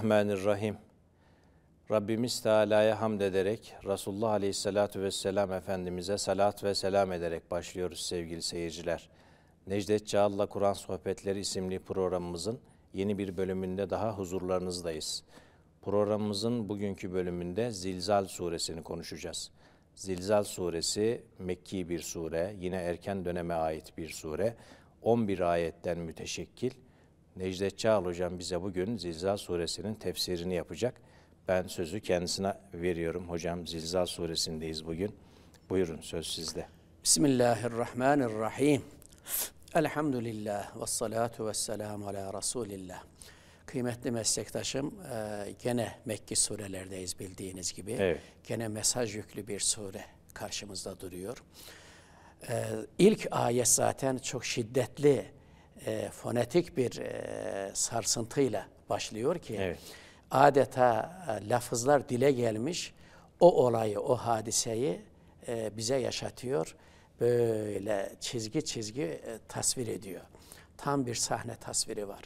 Bismillahirrahmanirrahim. Rabbimiz Teala'ya hamd ederek, Resulullah Aleyhisselatü Vesselam Efendimiz'e salat ve selam ederek başlıyoruz sevgili seyirciler. Necdet Çağıl'la Kur'an Sohbetleri isimli programımızın yeni bir bölümünde daha huzurlarınızdayız. Programımızın bugünkü bölümünde Zilzal suresini konuşacağız. Zilzal suresi Mekki bir sure, yine erken döneme ait bir sure. 11 ayetten müteşekkil Necdet Çağal hocam bize bugün Zilzal suresinin tefsirini yapacak. Ben sözü kendisine veriyorum. Hocam Zilzal suresindeyiz bugün. Buyurun söz sizde. Bismillahirrahmanirrahim. Elhamdülillah ve salatu ve selamu ala Resulillah. Kıymetli meslektaşım, e, gene Mekki surelerdeyiz bildiğiniz gibi. Evet. Gene mesaj yüklü bir sure karşımızda duruyor. E, ilk ayet zaten çok şiddetli e, fonetik bir e, sarsıntıyla başlıyor ki evet. adeta e, lafızlar dile gelmiş o olayı, o hadiseyi e, bize yaşatıyor. Böyle çizgi çizgi e, tasvir ediyor. Tam bir sahne tasviri var.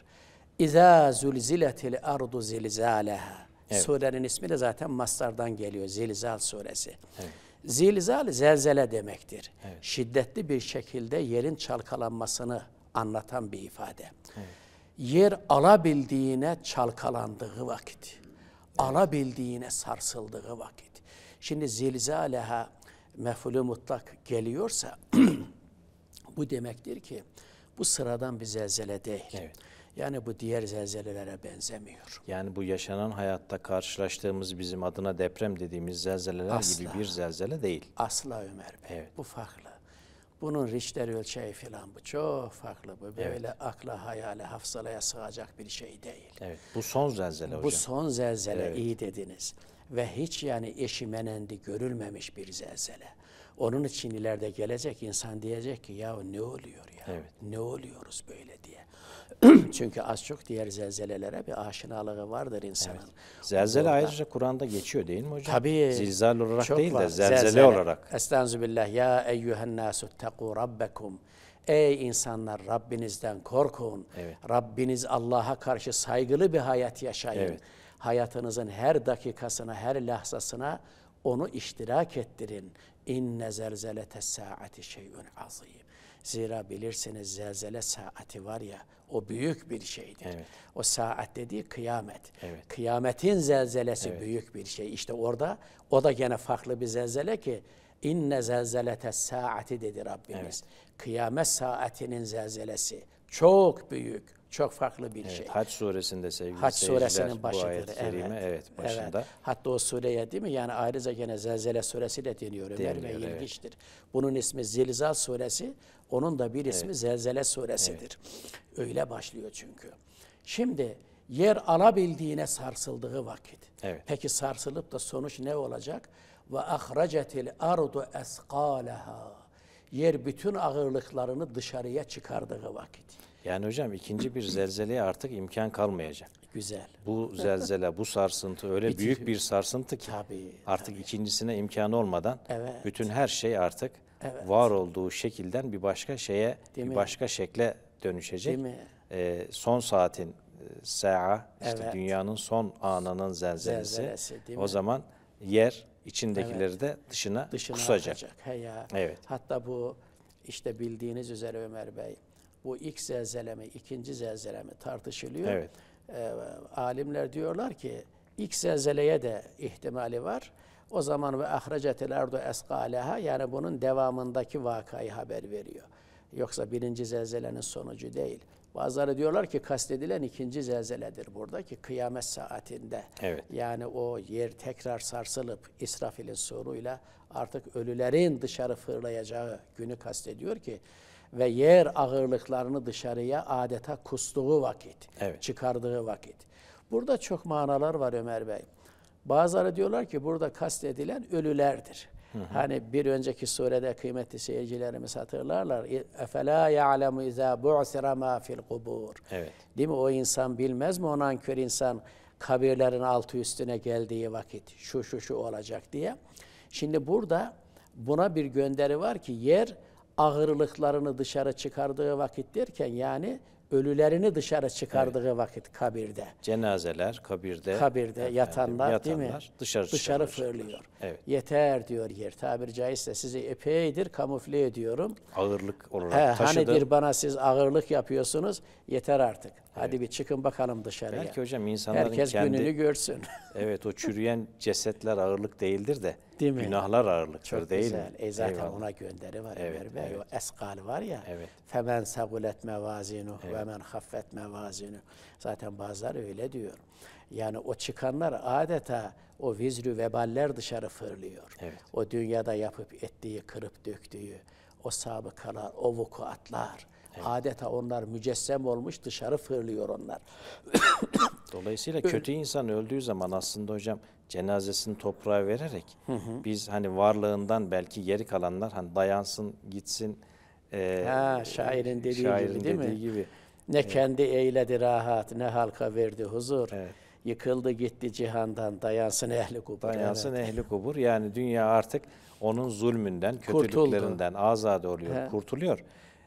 İza zulziletil ardu zilzaleha. Evet. Surenin ismi de zaten Mastar'dan geliyor. Zilzal suresi. Evet. Zilzal zelzele demektir. Evet. Şiddetli bir şekilde yerin çalkalanmasını anlatan bir ifade. Evet. Yer alabildiğine çalkalandığı vakit, evet. alabildiğine sarsıldığı vakit. Şimdi zilzaleha mefulü mutlak geliyorsa bu demektir ki bu sıradan bir zelzele değil. Evet. Yani bu diğer zelzelelere benzemiyor. Yani bu yaşanan hayatta karşılaştığımız bizim adına deprem dediğimiz zelzeleler Asla. gibi bir zelzele değil. Asla Ömer Bey. Evet. Bu farklı. Bunun Richter ölçeği şey falan bu çok farklı. Bu böyle evet. akla, hayale, hafsalaya sığacak bir şey değil. Evet. Bu son zelzele bu hocam. Bu son zelzele evet. iyi dediniz. Ve hiç yani eşi menendi görülmemiş bir zelzele. Onun için ileride gelecek insan diyecek ki ya ne oluyor ya? Evet. Ne oluyoruz böyle diye. Çünkü az çok diğer zelzelelere bir aşinalığı vardır insanın. Evet. Zelzele ayrıca Kur'an'da geçiyor değil mi hocam? Tabii. Zilzal olarak değil de zelzele, zelzele olarak. Estağfirullah. Ya eyyühen nasu tequ rabbekum. Ey insanlar Rabbinizden korkun. Evet. Rabbiniz Allah'a karşı saygılı bir hayat yaşayın. Evet. Hayatınızın her dakikasına, her lahzasına onu iştirak ettirin. İnne zelzelete saati şeyun azim. Zira bilirsiniz zelzele saati var ya o büyük bir şeydir. Evet. O saat dediği kıyamet. Evet. Kıyametin zelzelesi evet. büyük bir şey. İşte orada o da gene farklı bir zelzele ki inne zelzelete saati dedi Rabbimiz. Evet. Kıyamet saatinin zelzelesi çok büyük çok farklı bir evet, şey. Haç suresinde sevgili Haç suresinin başıdır. evet, evet, başında. Evet. Hatta o sureye değil mi? Yani ayrıca yine Zelzele suresi de deniyor. Ömer ve ilginçtir. Evet. Bunun ismi Zilzal suresi. Onun da bir ismi evet. Zelzele suresidir. Evet. Öyle başlıyor çünkü. Şimdi yer alabildiğine sarsıldığı vakit. Evet. Peki sarsılıp da sonuç ne olacak? Ve ahracetil ardu esqalaha. Yer bütün ağırlıklarını dışarıya çıkardığı vakit. Yani hocam ikinci bir zelzeleye artık imkan kalmayacak. Güzel. Bu zelzele, bu sarsıntı öyle Bitir. büyük bir sarsıntı ki tabii, artık tabii. ikincisine imkanı olmadan evet. bütün her şey artık evet. var olduğu şekilden bir başka şeye, Değil bir mi? başka şekle dönüşecek. Değil mi? Ee, son saatin e, sa'a işte evet. dünyanın son anının zelzelesi. zelzelesi o zaman yer içindekileri evet. de dışına, dışına kusacak. He Evet. Hatta bu işte bildiğiniz üzere Ömer Bey bu ilk zelzele mi, ikinci zelzele mi tartışılıyor. Evet. E, alimler diyorlar ki ilk zelzeleye de ihtimali var. O zaman ve ahracetil erdu eskaleha yani bunun devamındaki vakayı haber veriyor. Yoksa birinci zelzelenin sonucu değil. Bazıları diyorlar ki kastedilen ikinci zelzeledir buradaki kıyamet saatinde. Evet. Yani o yer tekrar sarsılıp İsrafil'in soruyla artık ölülerin dışarı fırlayacağı günü kastediyor ki ve yer ağırlıklarını dışarıya adeta kustuğu vakit, evet. çıkardığı vakit. Burada çok manalar var Ömer Bey. Bazıları diyorlar ki burada kastedilen ölülerdir. Hı hı. Hani bir önceki surede kıymetli seyircilerimiz hatırlarlar. Efela ya'lemu izâ bu'sira mâ fil kubur. Evet. Değil mi? O insan bilmez mi o nankör insan kabirlerin altı üstüne geldiği vakit şu şu şu olacak diye. Şimdi burada buna bir gönderi var ki yer ağırlıklarını dışarı çıkardığı vakit derken yani ölülerini dışarı çıkardığı evet. vakit kabirde. Cenazeler kabirde. Kabirde efendim, yatanlar, yatanlar değil mi? Dışarı dışarı fırlıyor. Evet. Yeter diyor yer tabiri caizse sizi epeydir kamufle ediyorum. Ağırlık olarak He, taşıdı. Hani bir bana siz ağırlık yapıyorsunuz yeter artık. Hadi bir çıkın bakalım dışarıya. Belki hocam insanların Herkes kendi... gününü görsün. evet o çürüyen cesetler ağırlık değildir de değil mi? günahlar ağırlıktır Çok değil güzel. mi? E zaten Eyvallah. ona gönderi var. Evet, Ömer evet. O eskal var ya. Evet. Femen segulet mevazinuh evet. ve men haffet mevazinuh. Zaten bazıları öyle diyor. Yani o çıkanlar adeta o vizrü veballer dışarı fırlıyor. Evet. O dünyada yapıp ettiği, kırıp döktüğü, o sabıkalar, o vukuatlar Evet. Adeta onlar mücessem olmuş dışarı fırlıyor onlar. Dolayısıyla kötü insan öldüğü zaman aslında hocam cenazesini toprağa vererek hı hı. biz hani varlığından belki geri kalanlar hani dayansın gitsin. E, ha, şairin dediği şairin gibi değil dediği mi? Gibi. Ne evet. kendi eyledi rahat ne halka verdi huzur. Evet. Yıkıldı gitti cihandan dayansın ehli kubur. Dayansın evet. ehli kubur yani dünya artık onun zulmünden, kötülüklerinden Kurtuldu. azade oluyor, He. kurtuluyor.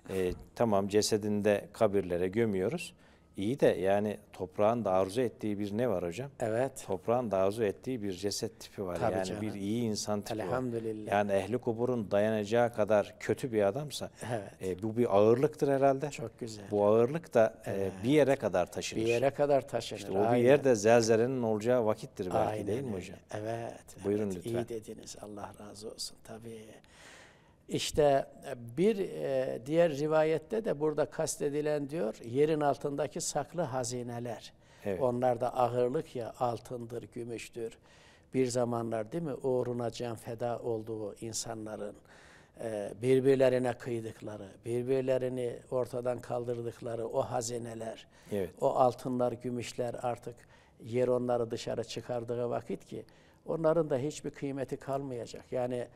E, tamam cesedinde kabirlere gömüyoruz. İyi de yani toprağın da arzu ettiği bir ne var hocam? Evet. Toprağın da arzu ettiği bir ceset tipi var. Tabii yani canım. bir iyi insan tipi Elhamdülillah. var. Yani ehli kuburun dayanacağı kadar kötü bir adamsa evet. e, bu bir ağırlıktır herhalde. Çok güzel. Bu ağırlık da evet. e, bir yere kadar taşınır. Bir yere kadar taşınır. İşte o Aynen. bir yerde zelzelenin olacağı vakittir belki Aynen. değil mi hocam? Evet. Buyurun evet. lütfen. İyi dediniz. Allah razı olsun. Tabii. İşte e, bir e, diğer rivayette de burada kastedilen diyor yerin altındaki saklı hazineler. Evet. Onlar da ağırlık ya altındır, gümüştür. Bir zamanlar değil mi uğruna can feda olduğu insanların e, birbirlerine kıydıkları, birbirlerini ortadan kaldırdıkları o hazineler, evet. o altınlar, gümüşler artık yer onları dışarı çıkardığı vakit ki onların da hiçbir kıymeti kalmayacak. Yani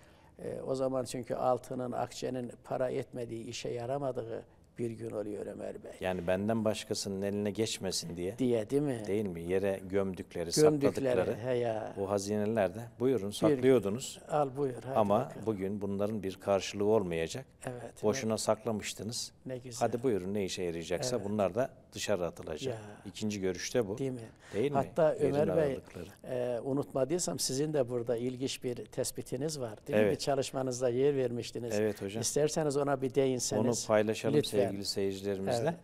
e, o zaman çünkü altının, akçenin para etmediği, işe yaramadığı bir gün oluyor Ömer Bey. Yani benden başkasının eline geçmesin diye. Diye değil mi? Değil mi? Yere gömdükleri, gömdükleri sakladıkları he ya. bu hazinelerde de buyurun saklıyordunuz. Bir, al buyur. Hadi ama bakalım. bugün bunların bir karşılığı olmayacak. Evet. Boşuna ne, saklamıştınız. Ne güzel. Hadi buyurun ne işe yarayacaksa evet. bunlar da dışarı atılacak. Ya. İkinci görüşte bu. Değil mi? Değil Hatta mi? Ömer Yerin Bey e, unutmadıysam sizin de burada ilginç bir tespitiniz var. Değil evet. mi? Bir çalışmanızda yer vermiştiniz. Evet hocam. İsterseniz ona bir değinseniz. Onu paylaşalım lütfen sevgili seyircilerimizle. Evet.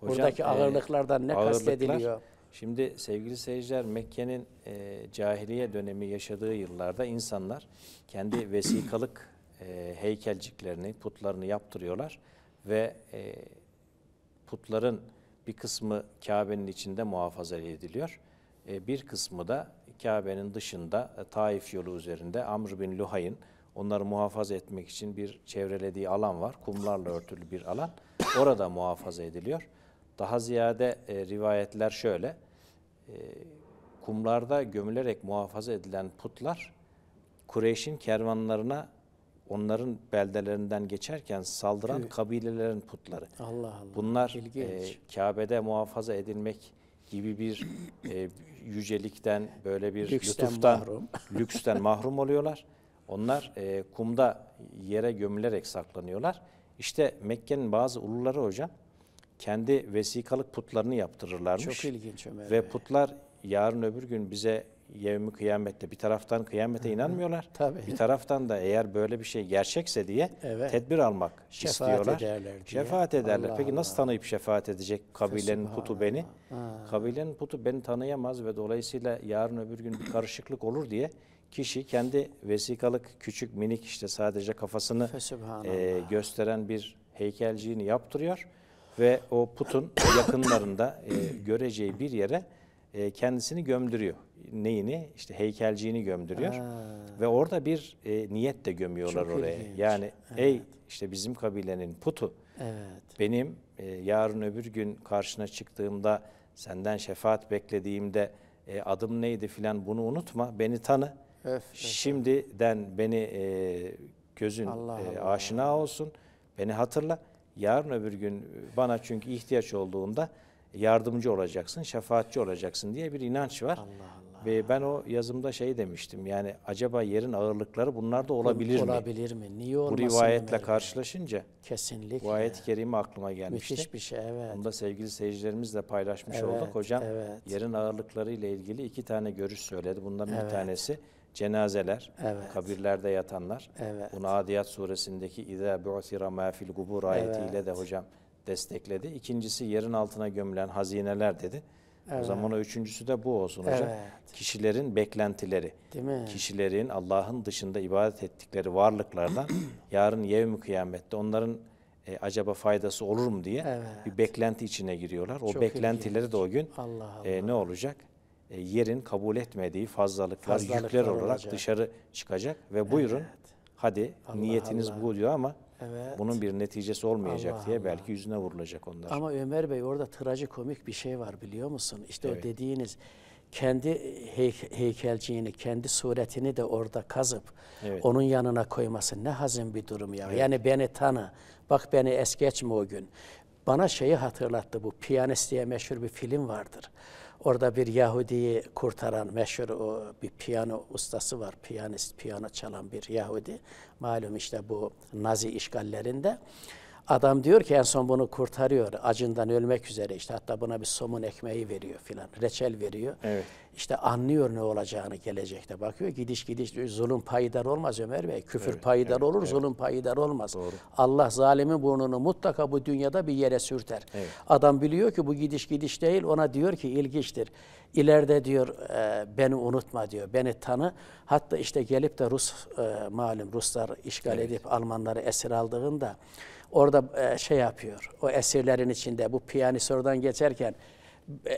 Hocam, Buradaki e, ağırlıklardan ne ağırlıklar, kastediliyor? Şimdi sevgili seyirciler Mekke'nin e, cahiliye dönemi yaşadığı yıllarda insanlar kendi vesikalık e, heykelciklerini, putlarını yaptırıyorlar ve e, putların bir kısmı Kabe'nin içinde muhafaza ediliyor. E, bir kısmı da Kabe'nin dışında e, Taif yolu üzerinde Amr bin Luhay'ın onları muhafaza etmek için bir çevrelediği alan var. Kumlarla örtülü bir alan orada muhafaza ediliyor. Daha ziyade e, rivayetler şöyle. E, kumlarda gömülerek muhafaza edilen putlar Kureyş'in kervanlarına onların beldelerinden geçerken saldıran evet. kabilelerin putları. Allah Allah. Bunlar e, Kabe'de muhafaza edilmek gibi bir e, yücelikten böyle bir lüksten lütuftan mahrum. lüksten mahrum oluyorlar. Onlar e, kumda yere gömülerek saklanıyorlar. İşte Mekke'nin bazı uluları hocam kendi vesikalık putlarını yaptırırlarmış. Çok ilginç Ömer Ve putlar yarın öbür gün bize yevmi kıyamette bir taraftan kıyamete Hı-hı. inanmıyorlar. Tabii. Bir taraftan da eğer böyle bir şey gerçekse diye evet. tedbir almak şefaat istiyorlar. Ederler diye. Şefaat ederler. Allah Peki Allah. nasıl tanıyıp şefaat edecek kabilenin putu beni? Ha. Kabilenin putu beni tanıyamaz ve dolayısıyla yarın öbür gün bir karışıklık olur diye kişi kendi vesikalık küçük minik işte sadece kafasını e, gösteren bir heykelciğini yaptırıyor ve o putun yakınlarında e, göreceği bir yere e, kendisini gömdürüyor. Neyini? İşte heykelciğini gömdürüyor. Ha. Ve orada bir e, niyet de gömüyorlar Çok oraya. Ilginç. Yani evet. ey işte bizim kabilenin putu evet. benim e, yarın öbür gün karşına çıktığımda senden şefaat beklediğimde e, adım neydi filan bunu unutma beni tanı. Öf, Şimdiden beni e, gözün Allah e, aşina olsun. Beni hatırla. Yarın öbür gün bana çünkü ihtiyaç olduğunda yardımcı olacaksın, şefaatçi olacaksın diye bir inanç var. Allah Allah. Ve ben o yazımda şey demiştim. Yani acaba yerin ağırlıkları bunlar da olabilir, olabilir mi? Olabilir mi? Niye olmasın? Bu rivayetle karşılaşınca kesinlikle. Bu ayet-i kerime aklıma gelmişti. Müthiş bir şey evet. Bunu da sevgili seyircilerimizle paylaşmış evet, olduk. Hocam evet. yerin ağırlıkları ile ilgili iki tane görüş söyledi. Bunların evet. bir tanesi cenazeler, evet. kabirlerde yatanlar. Evet. Bunu Adiyat suresindeki İzâ bu'sira mâ fil gubur ayetiyle evet. de hocam destekledi. İkincisi yerin altına gömülen hazineler dedi. Evet. O zaman o üçüncüsü de bu olsun hocam. Evet. Kişilerin beklentileri. Değil mi? Kişilerin Allah'ın dışında ibadet ettikleri varlıklardan yarın yevmi kıyamette onların e, acaba faydası olur mu diye evet. bir beklenti içine giriyorlar. O Çok beklentileri ilginç. de o gün Allah e, Allah. E, ne olacak? E, yerin kabul etmediği fazlalıklar, fazlalıklar yükler olarak olacak. dışarı çıkacak ve buyurun evet. hadi Allah niyetiniz Allah. bu diyor ama evet. bunun bir neticesi olmayacak Allah diye Allah. belki yüzüne vurulacak onlar. Ama Ömer Bey orada trajikomik bir şey var biliyor musun? İşte evet. o dediğiniz kendi hey, heykelciğini, kendi suretini de orada kazıp evet. onun yanına koyması ne hazin bir durum ya. Evet. Yani beni tanı, bak beni es geçme o gün. Bana şeyi hatırlattı bu, Piyanist diye meşhur bir film vardır. Orada bir Yahudi'yi kurtaran meşhur o bir piyano ustası var. Piyanist, piyano çalan bir Yahudi. Malum işte bu Nazi işgallerinde. Adam diyor ki en son bunu kurtarıyor. Acından ölmek üzere işte. Hatta buna bir somun ekmeği veriyor filan. Reçel veriyor. Evet işte anlıyor ne olacağını gelecekte. Bakıyor gidiş gidiş diyor, zulüm payidar olmaz Ömer Bey. Küfür evet, payidar evet, olur, evet. zulüm payidar olmaz. Doğru. Allah zalimin burnunu mutlaka bu dünyada bir yere sürter. Evet. Adam biliyor ki bu gidiş gidiş değil ona diyor ki ilginçtir. İleride diyor e, beni unutma diyor, beni tanı. Hatta işte gelip de Rus e, malum Ruslar işgal evet. edip Almanları esir aldığında orada e, şey yapıyor. O esirlerin içinde bu piyanist oradan geçerken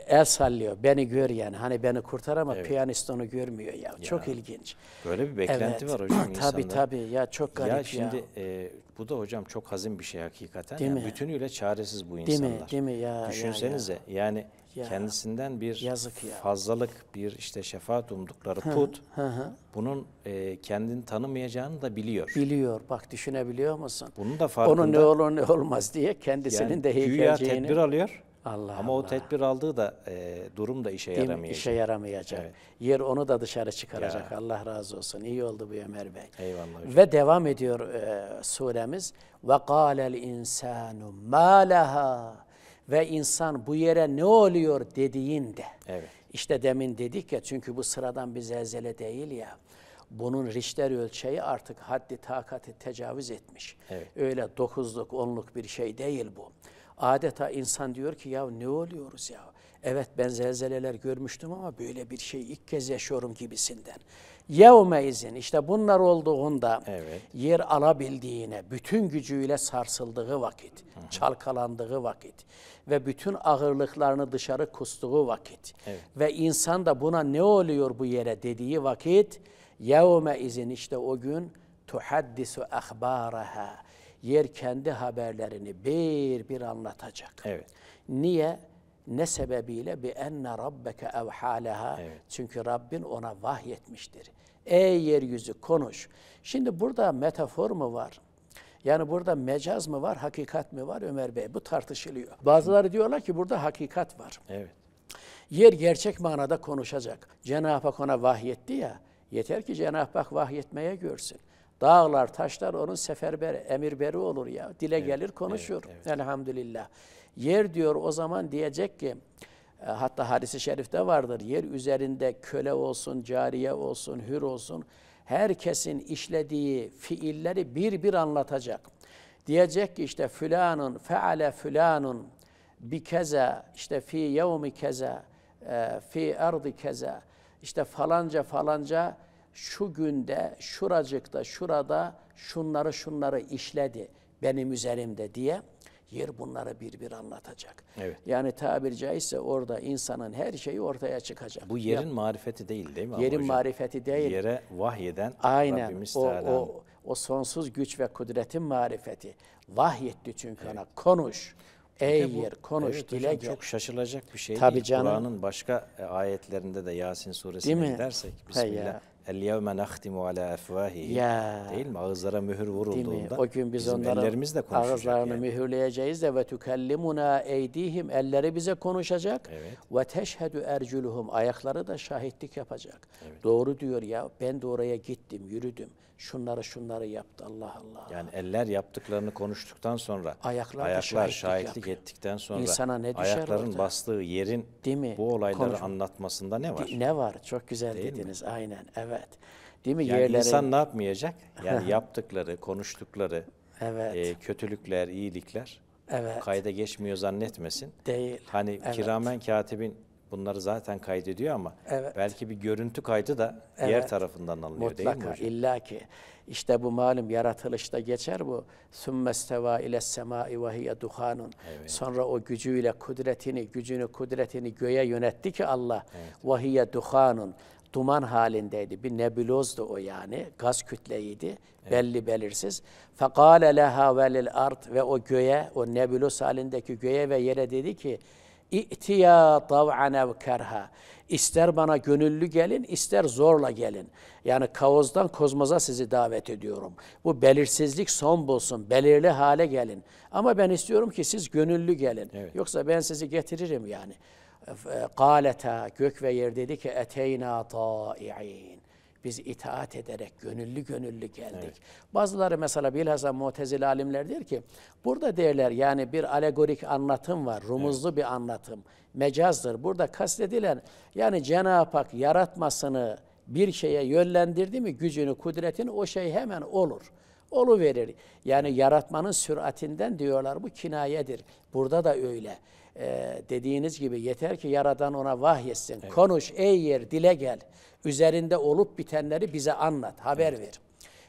el sallıyor. Beni gör yani. Hani beni kurtar ama evet. piyanist onu görmüyor ya. ya. Çok ilginç. Böyle bir beklenti evet. var hocam insanda. tabii tabii. Ya çok garip ya. Ya şimdi e, bu da hocam çok hazin bir şey hakikaten. Değil yani mi? Bütünüyle çaresiz bu insanlar. Değil mi? Değil mi? Ya, Düşünsenize ya, ya. yani ya. kendisinden bir Yazık ya. fazlalık bir işte şefaat umdukları hı, put bunun e, kendini tanımayacağını da biliyor. Biliyor bak düşünebiliyor musun? Bunun da farkında. Onun ne olur ne olmaz diye kendisinin yani, de heykelciğini. Güya tedbir alıyor Allah Ama Allah. o tedbir aldığı da e, durum da işe Değil yaramayacak. İşe yaramayacak. Evet. Yer onu da dışarı çıkaracak. Ya. Allah razı olsun. İyi oldu bu Ömer Bey. Eyvallah hocam. Ve devam ediyor e, suremiz. Ve kâlel insanu mâ Ve insan bu yere ne oluyor dediğinde. Evet. İşte demin dedik ya çünkü bu sıradan bir zelzele değil ya. Bunun Richter ölçeği artık haddi takati tecavüz etmiş. Evet. Öyle dokuzluk, onluk bir şey değil bu. Adeta insan diyor ki ya ne oluyoruz ya? Evet ben zelzeleler görmüştüm ama böyle bir şey ilk kez yaşıyorum gibisinden. Yevme izin işte bunlar olduğunda evet. yer alabildiğine, bütün gücüyle sarsıldığı vakit, Hı -hı. çalkalandığı vakit ve bütün ağırlıklarını dışarı kustuğu vakit evet. ve insan da buna ne oluyor bu yere dediği vakit yevme izin işte o gün tuhaddisu ahbaraha yer kendi haberlerini bir bir anlatacak. Evet. Niye? Ne sebebiyle? Bi enne rabbeke evhaleha. Evet. Çünkü Rabbin ona vahyetmiştir. Ey yeryüzü konuş. Şimdi burada metafor mu var? Yani burada mecaz mı var, hakikat mi var Ömer Bey? Bu tartışılıyor. Bazıları diyorlar ki burada hakikat var. Evet. Yer gerçek manada konuşacak. Cenab-ı Hak ona vahyetti ya. Yeter ki Cenab-ı Hak vahyetmeye görsün. Dağlar, taşlar onun seferber, emirberi olur ya. Dile evet, gelir konuşur. Evet, evet. Elhamdülillah. Yer diyor o zaman diyecek ki e, hatta hadisi şerifte vardır. Yer üzerinde köle olsun, cariye olsun, hür olsun herkesin işlediği fiilleri bir bir anlatacak. Diyecek ki işte fülanun feale fülanun bi keza işte fi yevmi keza e, fi erdi keza işte falanca falanca şu günde, şuracıkta, şurada şunları şunları işledi benim üzerimde diye yer bunları bir bir anlatacak. Evet. Yani tabiri caizse orada insanın her şeyi ortaya çıkacak. Bu yerin ya, marifeti değil değil mi? Yerin marifeti değil. Yere vahyeden Aynen, Rabbimiz o, Teala. O, o sonsuz güç ve kudretin marifeti. Vahyetti çünkü evet. ona konuş. Ey bu, yer konuş evet, dile gel. Çok şaşılacak bir şey Tabii değil. Kur'an'ın başka e, ayetlerinde de Yasin suresine gidersek bismillah. El yevme nahtimu ala efvahihi. Değil mi? Ağızlara mühür vurulduğunda o gün biz onların ağızlarını yani. mühürleyeceğiz de ve tükellimuna eydihim elleri bize konuşacak. Ve teşhedü erculuhum ayakları da şahitlik yapacak. Evet. Doğru diyor ya ben de oraya gittim, yürüdüm şunları şunları yaptı Allah Allah. Yani eller yaptıklarını konuştuktan sonra ayaklar, ayaklar şahitlik, şahitlik ettikten sonra insana ne düşer ayakların orada? bastığı yerin Değil mi? bu olayları Konuşma. anlatmasında ne var? Ne var? Çok güzel Değil dediniz. Mi? Aynen. Evet. Değil mi? Yani Yerlerin... insan ne yapmayacak? Yani yaptıkları, konuştukları, evet. e, kötülükler, iyilikler evet. kayda geçmiyor zannetmesin. Değil. Hani evet. kiramen katibin bunları zaten kaydediyor ama evet. belki bir görüntü kaydı da evet. diğer tarafından alınıyor Mutlaka, değil mi hocam? illa ki. işte bu malum yaratılışta geçer bu. Sümmesteva ile semai ve duhanun. Sonra o gücüyle kudretini, gücünü, kudretini göğe yönetti ki Allah. Evet. duhanun duman halindeydi. Bir nebulozdu o yani. Gaz kütleydi. Evet. Belli belirsiz. Fekale leha velil art ve o göğe, o nebuloz halindeki göğe ve yere dedi ki İ'tiya tav'an ev kerha. İster bana gönüllü gelin, ister zorla gelin. Yani kavozdan kozmaza sizi davet ediyorum. Bu belirsizlik son bulsun, belirli hale gelin. Ama ben istiyorum ki siz gönüllü gelin. Evet. Yoksa ben sizi getiririm yani. Galeta, e, gök ve yer dedi ki eteyna ta'i'in biz itaat ederek gönüllü gönüllü geldik. Evet. Bazıları mesela bilhassa mutezil alimler der ki burada derler yani bir alegorik anlatım var, rumuzlu evet. bir anlatım, mecazdır. Burada kastedilen yani Cenab-ı Hak yaratmasını bir şeye yönlendirdi mi gücünü, kudretini o şey hemen olur olu verir. Yani yaratmanın süratinden diyorlar bu kinayedir. Burada da öyle e, dediğiniz gibi yeter ki Yaradan ona vahyetsin. Evet. Konuş ey yer dile gel. Üzerinde olup bitenleri bize anlat, haber evet. ver.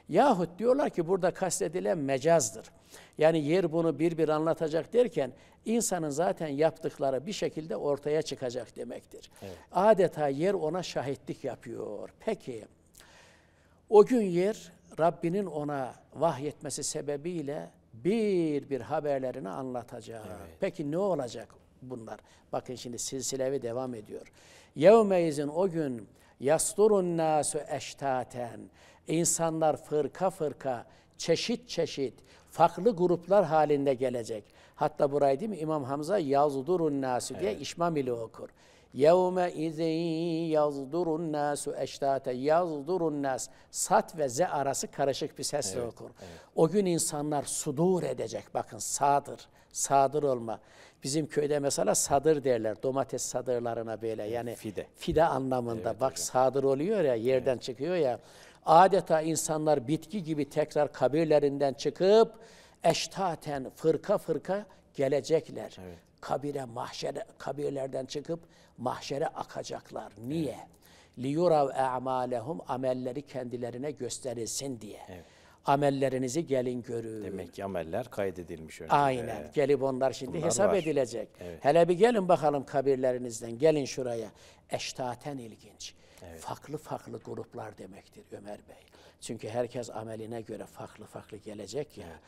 Yahut diyorlar ki burada kastedilen mecazdır. Yani yer bunu bir bir anlatacak derken insanın zaten yaptıkları bir şekilde ortaya çıkacak demektir. Evet. Adeta yer ona şahitlik yapıyor. Peki o gün yer Rabbinin ona vahyetmesi sebebiyle bir bir haberlerini anlatacak. Evet. Peki ne olacak bunlar? Bakın şimdi silsilevi devam ediyor. Yevmeyizin o gün yasturun nasu eştaten. İnsanlar fırka fırka, çeşit çeşit, farklı gruplar halinde gelecek. Hatta burayı değil mi İmam Hamza yazdurun nasu diye evet. işmam ile okur. Yevme izin yazdurun nasu eştate yazdurun nas. Sat ve ze arası karışık bir sesle evet, okur. Evet. O gün insanlar sudur edecek. Bakın sadır, sadır olma. Bizim köyde mesela sadır derler. Domates sadırlarına böyle yani fide, fide anlamında. Evet, Bak evet. sadır oluyor ya yerden evet. çıkıyor ya. Adeta insanlar bitki gibi tekrar kabirlerinden çıkıp eştaten fırka fırka gelecekler. Evet kabire mahşere kabirlerden çıkıp mahşere akacaklar. Niye? Liyurav a'malehum amelleri kendilerine gösterilsin diye. Evet. Amellerinizi gelin görün. Demek ki ameller kaydedilmiş önce. Aynen. Ee, Gelip onlar şimdi hesap var. edilecek. Evet. Hele bir gelin bakalım kabirlerinizden. Gelin şuraya. Eştaten ilginç. Evet. Farklı farklı gruplar demektir Ömer Bey. Çünkü herkes ameline göre farklı farklı gelecek ya. Evet.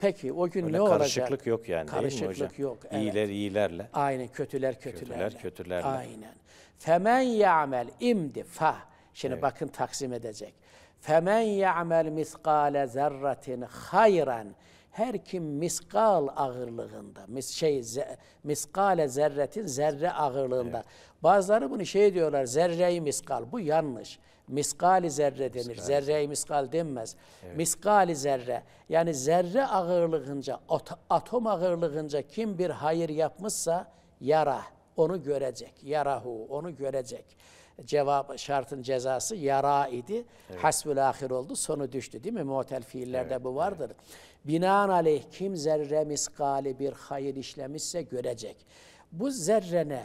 Peki o gün Öyle ne olacak? Karışıklık yok yani karışıklık değil mi hocam? yok. Evet. İyiler iyilerle. Aynen kötüler kötülerle. Kötüler kötülerle. Aynen. Femen ya'mel imdi fa. Şimdi evet. bakın taksim edecek. Femen ya'mel miskale zerratin hayran. Her kim miskal ağırlığında, mis şey ze, miskale zerretin zerre ağırlığında. Evet. Bazıları bunu şey diyorlar, zerreyi miskal. Bu yanlış. Miskali zerre denir. Miskali. Zerre-i miskal denmez. Evet. Miskali zerre. Yani zerre ağırlığınca, atom ağırlığınca kim bir hayır yapmışsa yara onu görecek. Yarahu onu görecek. Cevap şartın cezası yara idi. Evet. Hasbül ahir oldu. Sonu düştü değil mi? Mutel fiillerde evet, bu vardır. Evet. Binaenaleyh kim zerre miskali bir hayır işlemişse görecek. Bu zerrene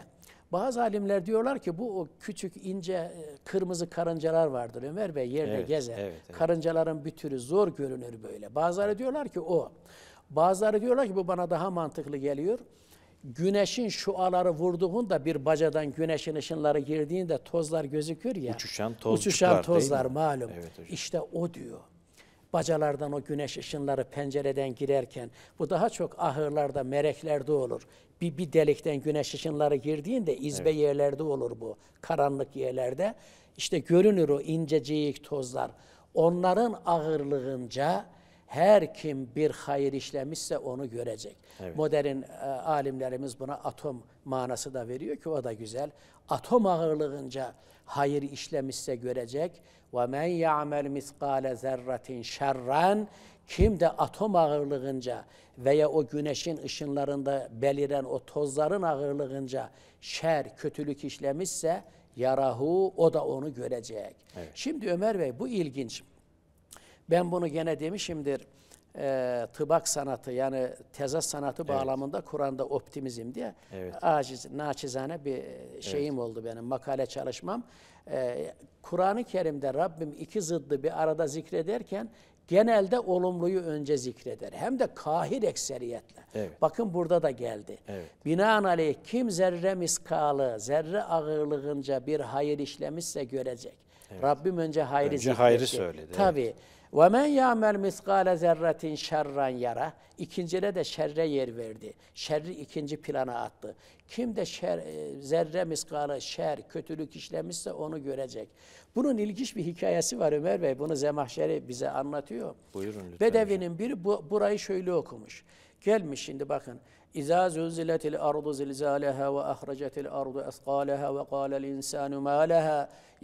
bazı alimler diyorlar ki bu o küçük ince e, kırmızı karıncalar vardır Ömer Bey yerde evet, gezer. Evet, evet. Karıncaların bir türü zor görünür böyle. Bazıları diyorlar ki o. Bazıları diyorlar ki bu bana daha mantıklı geliyor. Güneşin şuaları vurduğunda bir bacadan güneşin ışınları girdiğinde tozlar gözükür ya. Uçuşan, toz uçuşan tozlar malum. Evet, hocam. işte o diyor. Bacalardan o güneş ışınları pencereden girerken bu daha çok ahırlarda, mereklerde olur. Bir, bir delikten güneş ışınları girdiğinde izbe evet. yerlerde olur bu. Karanlık yerlerde. İşte görünür o incecik tozlar. Onların ağırlığınca her kim bir hayır işlemişse onu görecek. Evet. Modern e, alimlerimiz buna atom manası da veriyor ki o da güzel. Atom ağırlığınca hayır işlemişse görecek ve men ya'mel miskale zerratin şerran kim de atom ağırlığınca veya o güneşin ışınlarında beliren o tozların ağırlığınca şer, kötülük işlemişse yarahu o da onu görecek. Evet. Şimdi Ömer Bey bu ilginç. Ben bunu gene demişimdir e, tıbak sanatı yani tezat sanatı evet. bağlamında Kur'an'da optimizm diye evet. aciz, naçizane bir e, şeyim evet. oldu benim makale çalışmam. E, Kur'an-ı Kerim'de Rabbim iki zıddı bir arada zikrederken genelde olumluyu önce zikreder. Hem de kahir ekseriyetle. Evet. Bakın burada da geldi. Evet. Binaenaleyh kim zerre miskalı, zerre ağırlığınca bir hayır işlemişse görecek. Evet. Rabbim önce hayrı önce zikreder. hayrı söyledi. Tabii. Evet. Ve men ya'mel miskale zerretin şerran yara. İkincide de şerre yer verdi. Şerri ikinci plana attı. Kim de şer, e, zerre miskalı şer, kötülük işlemişse onu görecek. Bunun ilginç bir hikayesi var Ömer Bey. Bunu Zemahşeri bize anlatıyor. Buyurun lütfen. Bedevi'nin biri bu, burayı şöyle okumuş. Gelmiş şimdi bakın. اِذَا زُلْزِلَتِ الْأَرْضُ زِلْزَالَهَا وَأَخْرَجَتِ الْأَرْضُ أَثْقَالَهَا وَقَالَ الْاِنْسَانُ مَا لَهَا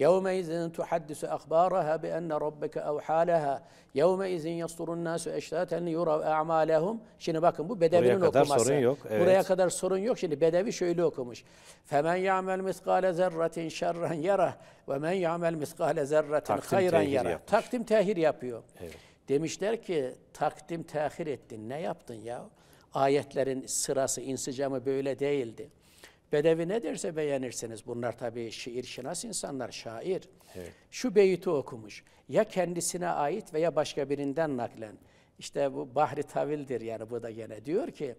يَوْمَئِذٍ تُحَدِّثُ أَخْبَارَهَا بِأَنَّ رَبَّكَ اَوْحَى لَهَا يَوْمَئِذٍ يَصْدُرُ النَّاسُ اَشْتَاتًا لِيُرَوْا اَعْمَالَهُمْ Şimdi bakın bu Bedevi'nin okuması. Buraya kadar sorun yok. Evet. Buraya kadar sorun yok. Şimdi Bedevi şöyle okumuş. فَمَنْ يَعْمَلْ مِثْقَالَ زَرَّةٍ شَرًّا يَرَهُ وَمَنْ يَعْمَلْ مِثْقَالَ زَرَّةٍ خَيْرًا يَرَهُ Takdim tehir yapıyor. Evet. Demişler ki takdim tehir ettin. Ne yaptın ya? Ayetlerin sırası, insicamı böyle değildi. Bedevi ne derse beğenirsiniz. Bunlar tabii şiir şinas insanlar, şair. Evet. Şu beyti okumuş. Ya kendisine ait veya başka birinden naklen. İşte bu Bahri Tavil'dir yani bu da gene diyor ki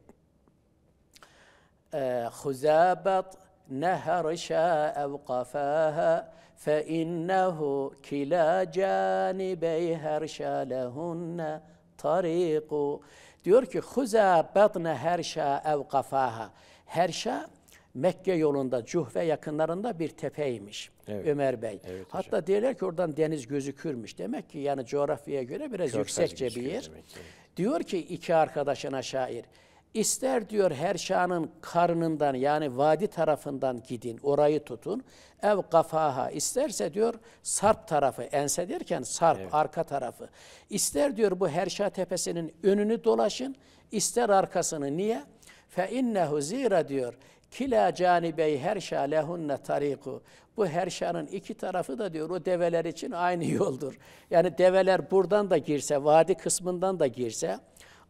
ee, Huzabat nehar şa'ev kafaha fe innehu kila canibey her şalehunne tariku Diyor ki huza batna herşa ev kafaha. Herşa Mekke yolunda Cuhve yakınlarında bir tepeymiş evet. Ömer Bey. Evet, Hatta hocam. ki oradan deniz gözükürmüş. Demek ki yani coğrafyaya göre biraz Körfez yüksekçe bir yer. Şey Diyor ki iki arkadaşına şair. İster diyor her şanın karnından yani vadi tarafından gidin, orayı tutun. Ev kafaha isterse diyor sarp tarafı, ense derken sarp, evet. arka tarafı. İster diyor bu Herşa tepesinin önünü dolaşın, ister arkasını. Niye? Fe innehu zira diyor kila canibey herşa lehunne tariku. Bu herşanın iki tarafı da diyor o develer için aynı yoldur. Yani develer buradan da girse, vadi kısmından da girse,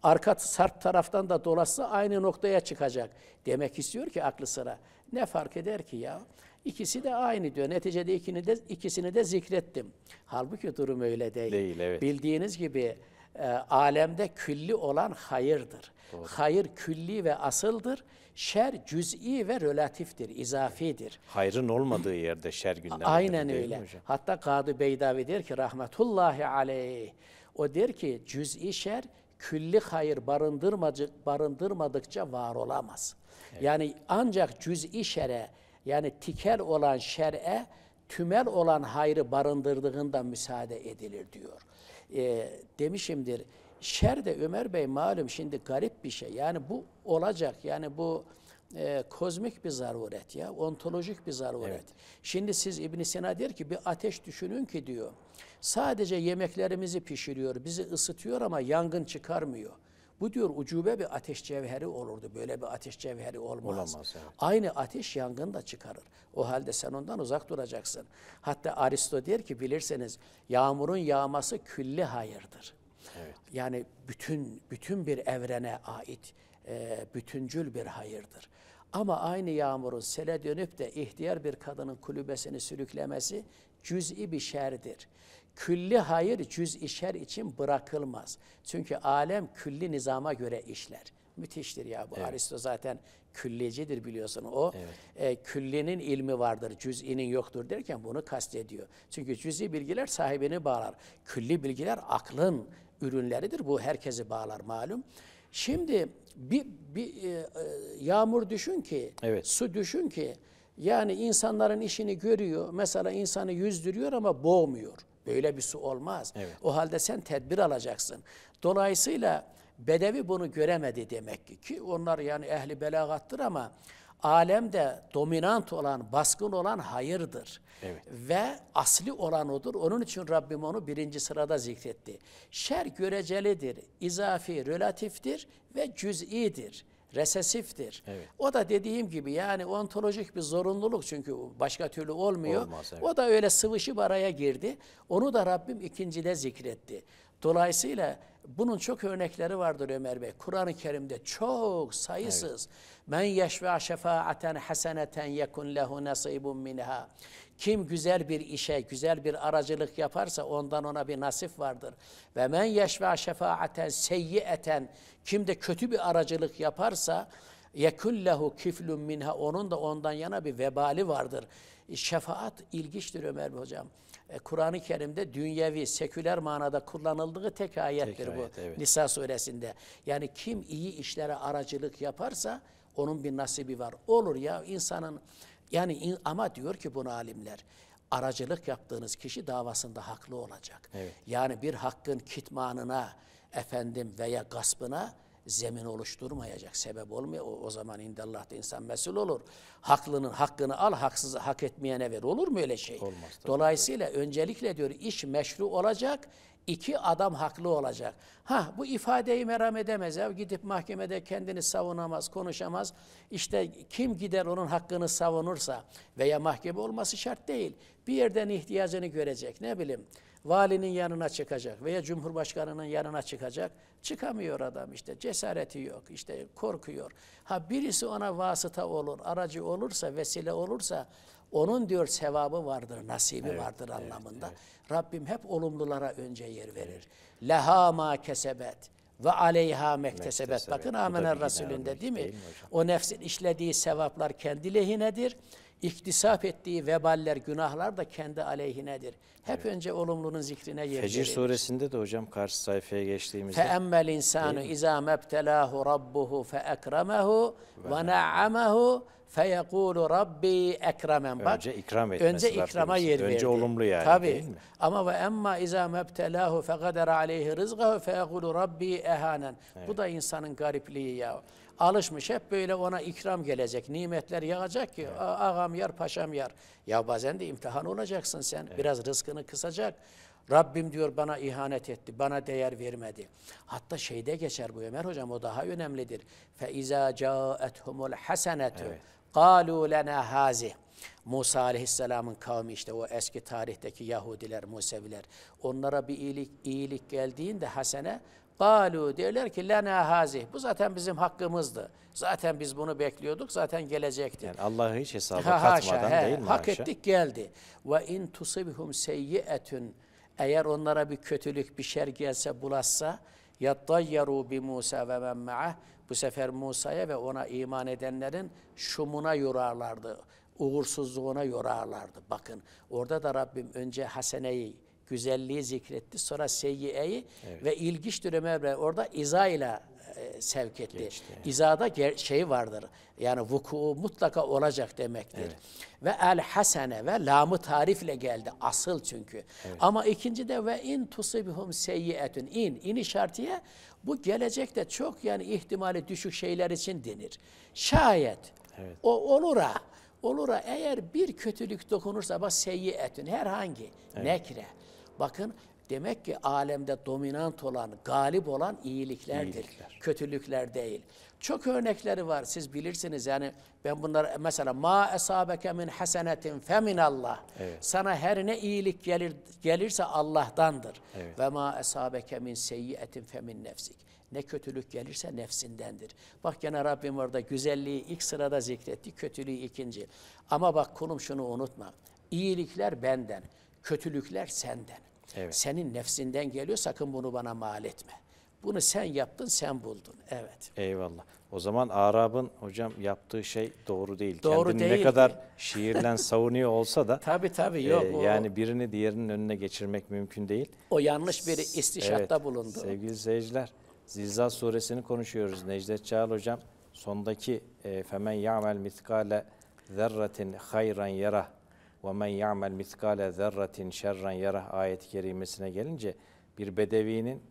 Arka sarp taraftan da dolaşsa aynı noktaya çıkacak. Demek istiyor ki aklı sıra. Ne fark eder ki ya? İkisi de aynı diyor. Neticede ikini de, ikisini de zikrettim. Halbuki durum öyle değil. Değil evet. Bildiğiniz gibi e, alemde külli olan hayırdır. Doğru. Hayır külli ve asıldır. Şer cüz'i ve relatiftir, izafidir. Hayrın olmadığı yerde şer gündemde. Aynen öyle. Hatta Kadı Beydavi der ki rahmetullahi aleyh. O der ki cüz'i şer külli hayır barındırmadık barındırmadıkça var olamaz. Evet. Yani ancak cüz'i şere yani tikel olan şer'e tümel olan hayrı barındırdığında müsaade edilir diyor. E, demişimdir şer de Ömer Bey malum şimdi garip bir şey. Yani bu olacak yani bu e, kozmik bir zaruret ya ontolojik bir zaruret. Evet. Şimdi siz İbn Sina der ki bir ateş düşünün ki diyor Sadece yemeklerimizi pişiriyor, bizi ısıtıyor ama yangın çıkarmıyor. Bu diyor ucube bir ateş cevheri olurdu. Böyle bir ateş cevheri olmaz. Olamaz, evet. Aynı ateş yangın da çıkarır. O halde sen ondan uzak duracaksın. Hatta Aristo der ki bilirseniz yağmurun yağması külli hayırdır. Evet. Yani bütün bütün bir evrene ait e, bütüncül bir hayırdır. Ama aynı yağmurun sele dönüp de ihtiyar bir kadının kulübesini sürüklemesi cüz'i bir şerdir. Külli hayır cüz'i şer için bırakılmaz. Çünkü alem külli nizama göre işler. Müthiştir ya bu. Evet. Aristo zaten küllecidir biliyorsun o. Evet. E, küllinin ilmi vardır, cüz'inin yoktur derken bunu kastediyor. Çünkü cüz'i bilgiler sahibini bağlar. Külli bilgiler aklın ürünleridir. Bu herkesi bağlar malum. Şimdi bir, bir e, e yağmur düşün ki, evet. su düşün ki yani insanların işini görüyor. Mesela insanı yüzdürüyor ama boğmuyor. Böyle bir su olmaz. Evet. O halde sen tedbir alacaksın. Dolayısıyla Bedevi bunu göremedi demek ki. Ki onlar yani ehli belagattır ama alemde dominant olan, baskın olan hayırdır. Evet. Ve asli olan odur. Onun için Rabbim onu birinci sırada zikretti. Şer görecelidir, izafi, relatiftir ve cüz'idir resesiftir. Evet. O da dediğim gibi yani ontolojik bir zorunluluk çünkü başka türlü olmuyor. Olmaz, evet. O da öyle sıvışıp araya girdi. Onu da Rabbim ikincide zikretti. Dolayısıyla bunun çok örnekleri vardır Ömer Bey. Kur'an-ı Kerim'de çok sayısız. Evet. Men yeşve şefaaten haseneten yekun lehu nasibun minha. Kim güzel bir işe, güzel bir aracılık yaparsa ondan ona bir nasip vardır. Ve men yeşve şefaaten seyyiyeten kim de kötü bir aracılık yaparsa yekullehu kiflun minha onun da ondan yana bir vebali vardır. Şefaat ilginçtir Ömer Bey hocam. E, Kur'an-ı Kerim'de dünyevi, seküler manada kullanıldığı tek ayettir tek bu ayet, evet. Nisa suresinde. Yani kim iyi işlere aracılık yaparsa onun bir nasibi var. Olur ya insanın yani ama diyor ki bunu alimler aracılık yaptığınız kişi davasında haklı olacak. Evet. Yani bir hakkın kitmanına efendim veya gaspına zemin oluşturmayacak, sebep olmuyor. O, o zaman indallah'ta insan mesul olur. Haklının hakkını al, haksız hak etmeyene ver. Olur mu öyle şey? Olmaz. Dolayısıyla öncelikle diyor iş meşru olacak, iki adam haklı olacak. Ha bu ifadeyi meram edemez. Ya. Gidip mahkemede kendini savunamaz, konuşamaz. İşte kim gider onun hakkını savunursa veya mahkeme olması şart değil. Bir yerden ihtiyacını görecek. Ne bileyim valinin yanına çıkacak veya cumhurbaşkanının yanına çıkacak. Çıkamıyor adam işte cesareti yok işte korkuyor. Ha birisi ona vasıta olur, aracı olursa, vesile olursa onun diyor sevabı vardır, nasibi evet, vardır anlamında. Evet. Rabbim hep olumlulara önce yer verir. Evet. Leha ma kesebet ve aleyha mektesebet. Bakın Amener Resulünde değil mi? Değil mi o nefsin işlediği sevaplar kendi lehinedir. İktisap ettiği veballer, günahlar da kendi aleyhinedir. Hep evet. önce olumlunun zikrine yer Fecir verir. suresinde de hocam karşı sayfaya geçtiğimizde. Feemmel insanu izâ mebtelâhu rabbuhu fe ekremehu ve na'amehu feyekulu rabbi ekremen. Bak, önce ikram etmesi. Önce ikrama yer verdi. Önce olumlu yani Tabii. değil mi? Ama ve emma izâ mebtelâhu fekadere aleyhi rızgahu feyekulu rabbi ehanen. Evet. Bu da insanın garipliği ya. Alışmış hep böyle ona ikram gelecek, nimetler yağacak ki evet. ağam yer, paşam yer. Ya bazen de imtihan olacaksın sen. Evet. Biraz rızkını kısacak. Rabbim diyor bana ihanet etti, bana değer vermedi. Hatta şeyde geçer bu Ömer hocam o daha önemlidir. Fe izâ câethumul hasenetu. Evet. قَالُوا لَنَا هَازِهِ Musa Aleyhisselam'ın kavmi işte o eski tarihteki Yahudiler, Museviler. Onlara bir iyilik iyilik geldiğinde hasene Galu diyorlar ki lena hazih. Bu zaten bizim hakkımızdı. Zaten biz bunu bekliyorduk. Zaten gelecekti. Yani Allah'ı hiç hesaba ha, katmadan haşa, he, değil mi? Hak haşa? ettik geldi. Ve in tusibhum seyyietun eğer onlara bir kötülük bir şer gelse bulaşsa yattayyaru bi Musa ve bu sefer Musa'ya ve ona iman edenlerin şumuna yorarlardı. Uğursuzluğuna yorarlardı. Bakın orada da Rabbim önce haseneyi, güzelliği zikretti. Sonra seyyiyeyi evet. ve ilginçtir Ömer orada izah ile e, sevk etti. Geçti. İzada şey vardır. Yani vuku mutlaka olacak demektir. Evet. Ve el hasene ve lamı tarifle geldi. Asıl çünkü. Evet. Ama ikinci de ve in tusibhum seyyietün. in ini şartiye bu gelecekte çok yani ihtimali düşük şeyler için denir. Şayet evet. o olura olura eğer bir kötülük dokunursa bak seyyietün herhangi evet. nekre. Bakın Demek ki alemde dominant olan, galip olan iyiliklerdir. İyilikler. Kötülükler değil. Çok örnekleri var siz bilirsiniz yani ben bunları mesela ma esabeke min hasenetin fe minallah. Evet. Sana her ne iyilik gelir gelirse Allah'tandır. Evet. Ve ma esabeke min seyyiatin femin min nefsik. Ne kötülük gelirse nefsindendir. Bak gene Rabbim orada güzelliği ilk sırada zikretti, kötülüğü ikinci. Ama bak kulum şunu unutma. İyilikler benden, kötülükler senden. Evet. Senin nefsinden geliyor sakın bunu bana mal etme. Bunu sen yaptın, sen buldun. Evet. Eyvallah. O zaman Arap'ın hocam yaptığı şey doğru değil. Doğru Kendini değil. ne kadar şiirlen savunuyor olsa da. tabii tabii yok. E, o, yani birini diğerinin önüne geçirmek mümkün değil. O yanlış bir istişatta evet, bulundu. Sevgili seyirciler, Zilzal suresini konuşuyoruz. Necdet Çağal hocam sondaki e, Femen ya'mel mitkale zerratin hayran yara وَمَنْ يَعْمَلْ مِثْقَالَ ذَرَّةٍ شَرًّا yara ayet-i kerimesine gelince bir bedevinin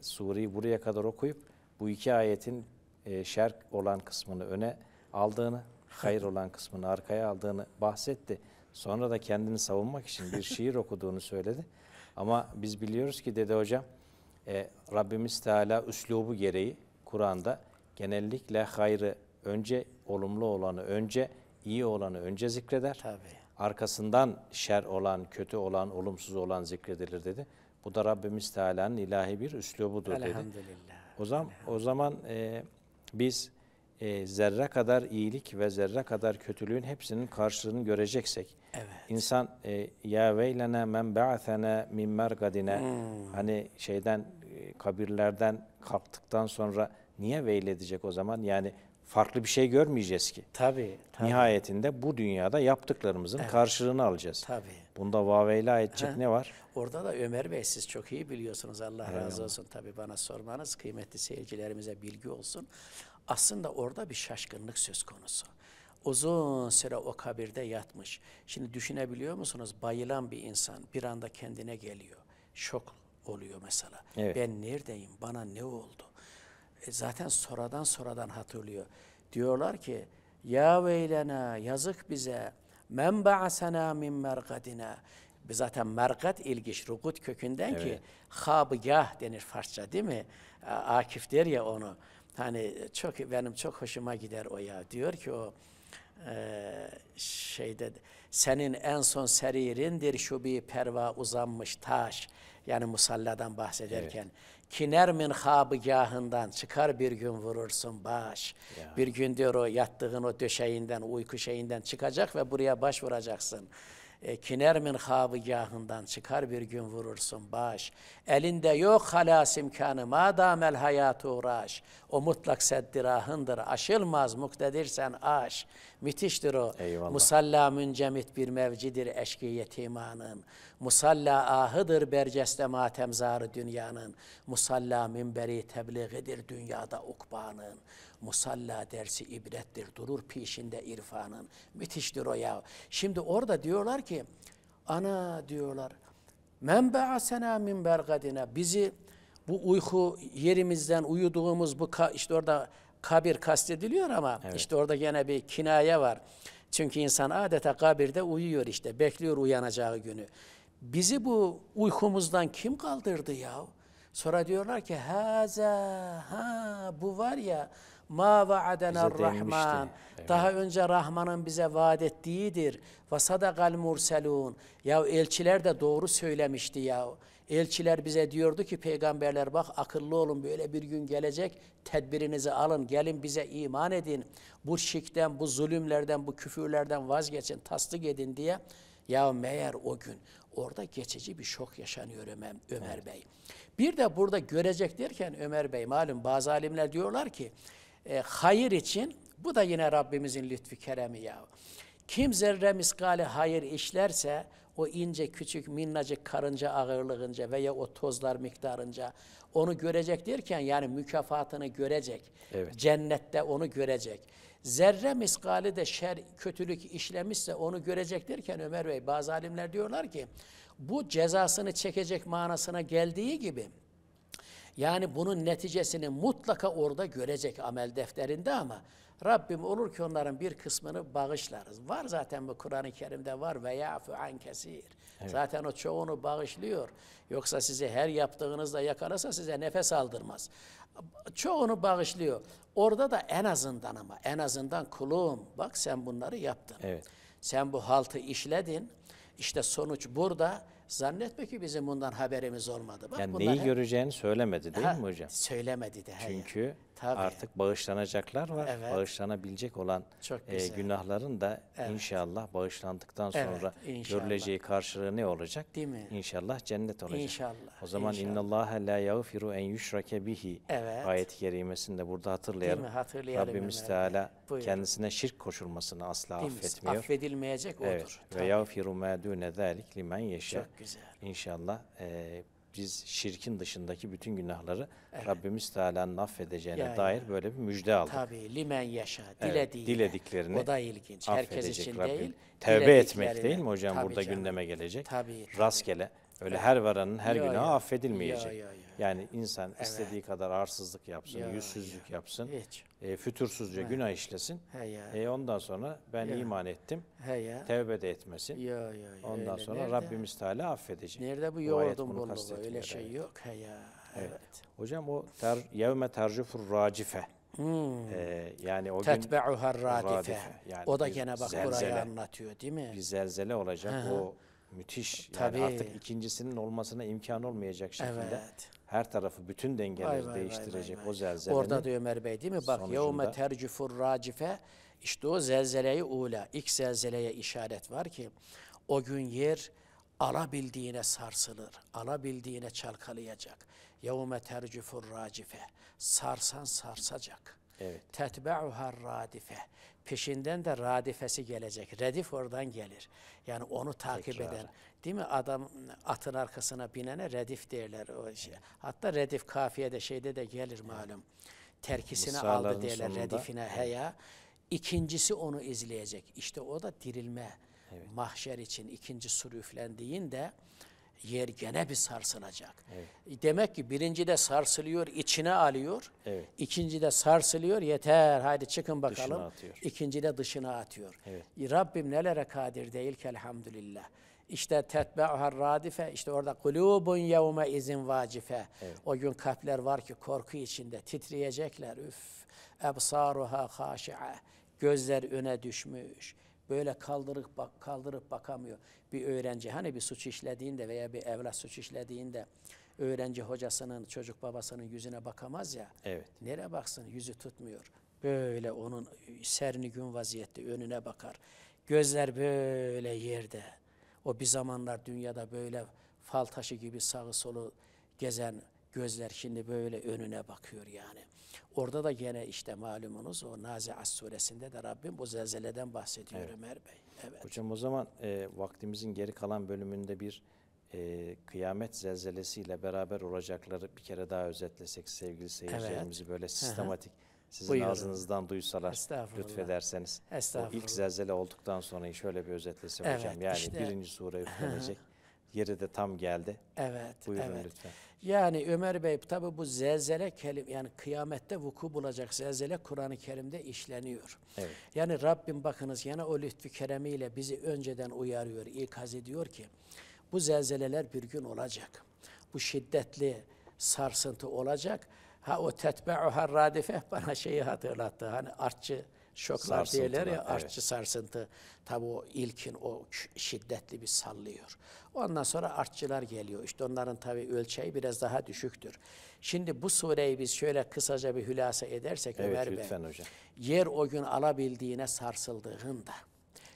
sureyi buraya kadar okuyup bu iki ayetin e, şerk olan kısmını öne aldığını, hayır olan kısmını arkaya aldığını bahsetti. Sonra da kendini savunmak için bir şiir okuduğunu söyledi. Ama biz biliyoruz ki dede hocam e, Rabbimiz Teala üslubu gereği Kur'an'da genellikle hayrı önce olumlu olanı önce iyi olanı önce zikreder. Tabii arkasından şer olan, kötü olan, olumsuz olan zikredilir dedi. Bu da Rabbimiz Teala'nın ilahi bir üslubudur dedi. Elhamdülillah. O zaman, o zaman e, biz e, zerre kadar iyilik ve zerre kadar kötülüğün hepsinin karşılığını göreceksek. Evet. İnsan e, ya veylene men ba'thene min mergadine hmm. hani şeyden e, kabirlerden kalktıktan sonra niye veyledecek o zaman? Yani farklı bir şey görmeyeceğiz ki. Tabii. tabii. Nihayetinde bu dünyada yaptıklarımızın evet. karşılığını alacağız. Tabii. Bunda vaveyla edecek ha. ne var? Orada da Ömer Bey siz çok iyi biliyorsunuz Allah evet. razı olsun. Tabii bana sormanız kıymetli seyircilerimize bilgi olsun. Aslında orada bir şaşkınlık söz konusu. Uzun süre o kabirde yatmış. Şimdi düşünebiliyor musunuz? Bayılan bir insan bir anda kendine geliyor. Şok oluyor mesela. Evet. Ben neredeyim? Bana ne oldu? E, zaten sonradan sonradan hatırlıyor. Diyorlar ki ya veylena yazık bize men ba'asena min Biz Zaten merkat ilgiş rukut kökünden evet. ki habgah denir Farsça değil mi? Akif der ya onu. Hani çok benim çok hoşuma gider o ya. Diyor ki o ee, şeyde senin en son seririndir şu bir perva uzanmış taş yani musalladan bahsederken evet. Kiner minhabıgahından çıkar bir gün vurursun baş. Ya. Bir gün diyor o yattığın o döşeğinden, uyku şeyinden çıkacak ve buraya başvuracaksın. vuracaksın. E, kinermin havigahından çıkar bir gün vurursun baş. Elinde yok halas imkanı madam el hayatı uğraş. O mutlak seddirahındır. Aşılmaz muktedirsen aş. Müthiştir o. Eyvallah. Musalla müncemit bir mevcidir eşki yetimanın. Musalla ahıdır berceste matemzarı dünyanın. Musalla minberi tebliğidir dünyada ukbanın. Musalla dersi ibrettir, durur pişinde irfanın. Müthiştir o ya. Şimdi orada diyorlar ki, ana diyorlar, men be'asena min bergadina, bizi bu uyku yerimizden uyuduğumuz bu işte orada kabir kastediliyor ama evet. işte orada gene bir kinaye var. Çünkü insan adeta kabirde uyuyor işte, bekliyor uyanacağı günü. Bizi bu uykumuzdan kim kaldırdı ya? Sonra diyorlar ki haza ha bu var ya Ma vaadena Rahman. Evet. Daha önce Rahman'ın bize vaat ettiğidir. Ve sadakal murselun. Ya elçiler de doğru söylemişti ya. Elçiler bize diyordu ki peygamberler bak akıllı olun böyle bir gün gelecek tedbirinizi alın gelin bize iman edin. Bu şikten, bu zulümlerden bu küfürlerden vazgeçin tasdik edin diye. Ya meğer o gün orada geçici bir şok yaşanıyor Ömer, Ömer evet. Bey. Bir de burada görecek derken Ömer Bey malum bazı alimler diyorlar ki e, hayır için bu da yine Rabbimizin lütfü keremi ya. Kim zerre miskali hayır işlerse o ince küçük minnacık karınca ağırlığınca veya o tozlar miktarınca onu görecek derken yani mükafatını görecek. Evet. Cennette onu görecek. Zerre miskali de şer kötülük işlemişse onu görecek derken Ömer Bey bazı alimler diyorlar ki bu cezasını çekecek manasına geldiği gibi yani bunun neticesini mutlaka orada görecek amel defterinde ama Rabbim olur ki onların bir kısmını bağışlarız. Var zaten bu Kur'an-ı Kerim'de var veya yafu an kesir. Zaten o çoğunu bağışlıyor. Yoksa sizi her yaptığınızda yakalasa size nefes aldırmaz. Çoğunu bağışlıyor. Orada da en azından ama en azından kulum bak sen bunları yaptın. Evet. Sen bu haltı işledin. İşte sonuç burada Zannetme ki bizim bundan haberimiz olmadı. Bak, yani bunlar neyi hep, söylemedi değil ha, mi hocam? Söylemedi de. Çünkü Tabii. Artık bağışlanacaklar var. Evet. Bağışlanabilecek olan e, günahların da evet. inşallah bağışlandıktan evet, sonra inşallah. görüleceği karşılığı ne olacak? Değil mi? İnşallah cennet olacak. İnşallah. O zaman inşallah. innallaha la yağfiru en yüşrake bihi evet. ayet-i kerimesini de burada hatırlayalım. Değil mi? hatırlayalım Rabbimiz evet. Teala Buyurun. kendisine şirk koşulmasını asla Değil affetmiyor. Mi? Affedilmeyecek evet. Ve yağfiru ma dune zalik limen yeşe. Çok güzel. İnşallah e, biz şirkin dışındaki bütün günahları evet. Rabbimiz Teala'nın affedeceğine yani, dair böyle bir müjde aldık. Tabii limen yaşa dilediğine. Evet, dilediklerini o da ilginç. Herkes için Rabbim. değil. Tevbe etmek değil mi hocam tabii burada canım. gündeme gelecek? Tabii. tabii. Rastgele öyle evet. her varanın her yo, günahı yo. affedilmeyecek. Yo, yo, yo. Yani insan evet. istediği kadar arsızlık yapsın, ya, yüzsüzlük ya. yapsın, Hiç. E, fütursuzca ha. günah işlesin. He ya. E, ondan sonra ben ya. iman ettim, He ya. tevbe de etmesin. Ya, ya, ya. Ondan öyle. sonra Nerede? Rabbimiz Teala affedecek. Nerede bu yoğurdun bunu öyle şey evet. yok. He ya. Evet. evet. Hocam o ter, yevme tercüfur racife. Hmm. Ee, yani o Tetbe'uha gün radife. radife. Yani o da gene bak zelzele, burayı anlatıyor değil mi? Bir zelzele olacak. Hı -hı. O müthiş. Tabii. Yani artık ikincisinin olmasına imkan olmayacak şekilde. Evet. Her tarafı bütün dengeleri vay, vay, değiştirecek vay, vay, o zelzelenin. Orada da Ömer Bey değil mi? Bak yevme tercifur racife işte o zelzeleyi ula ilk zelzeleye işaret var ki o gün yer alabildiğine sarsılır, alabildiğine çalkalayacak. Yevme tercifur racife sarsan sarsacak.'' Evet. Tetbe'uha radife. Peşinden de radifesi gelecek. Redif oradan gelir. Yani onu takip Tekrar. eden. Değil mi? Adam atın arkasına binene redif derler. O şey. Hatta redif kafiyede şeyde de gelir malum. Terkisini aldı derler sonunda, redifine heya. İkincisi onu izleyecek. İşte o da dirilme. Evet. Mahşer için ikinci sur üflendiğinde yer gene bir sarsılacak. Evet. Demek ki birinci de sarsılıyor, içine alıyor. Evet. İkinci de sarsılıyor, yeter haydi çıkın bakalım. Dışına İkinci de dışına atıyor. Evet. E, Rabbim nelere kadir değil ki elhamdülillah. İşte tetbe'ahar radife, işte orada kulubun yevme izin vacife. Evet. O gün kalpler var ki korku içinde titriyecekler. Üf, ebsaruha haşi'a. Gözler öne düşmüş böyle kaldırıp bak kaldırıp bakamıyor. Bir öğrenci hani bir suç işlediğinde veya bir evlat suç işlediğinde öğrenci hocasının, çocuk babasının yüzüne bakamaz ya. Evet. Nereye baksın? Yüzü tutmuyor. Böyle onun serni gün vaziyette önüne bakar. Gözler böyle yerde. O bir zamanlar dünyada böyle fal taşı gibi sağı solu gezen gözler şimdi böyle önüne bakıyor yani. Orada da yine işte malumunuz o Nazi'as suresinde de Rabbim bu zelzeleden bahsediyor evet. Ömer Bey. Evet. Hocam o zaman e, vaktimizin geri kalan bölümünde bir e, kıyamet zelzelesiyle beraber olacakları bir kere daha özetlesek sevgili seyircilerimizi evet. böyle sistematik Aha. sizin Buyurun. ağzınızdan duysalar lütfederseniz. Estağfurullah. O ilk zelzele olduktan sonra şöyle bir özetlesek evet, hocam. Yani işte. birinci sure üflenecek. Yeri de tam geldi. Evet. Buyurun evet. lütfen. Yani Ömer Bey tabi bu zelzele kelim yani kıyamette vuku bulacak zelzele Kur'an-ı Kerim'de işleniyor. Evet. Yani Rabbim bakınız yine o lütfü keremiyle bizi önceden uyarıyor, ikaz ediyor ki bu zelzeleler bir gün olacak. Bu şiddetli sarsıntı olacak. Ha o tetbe'uha radife bana şeyi hatırlattı. Hani artçı şoklar diyorlar ya artçı evet. sarsıntı. Tabi o ilkin o şiddetli bir sallıyor. Ondan sonra artçılar geliyor. İşte onların tabi ölçeği biraz daha düşüktür. Şimdi bu sureyi biz şöyle kısaca bir hülasa edersek evet, Ömer Bey. Hocam. Yer o gün alabildiğine sarsıldığında.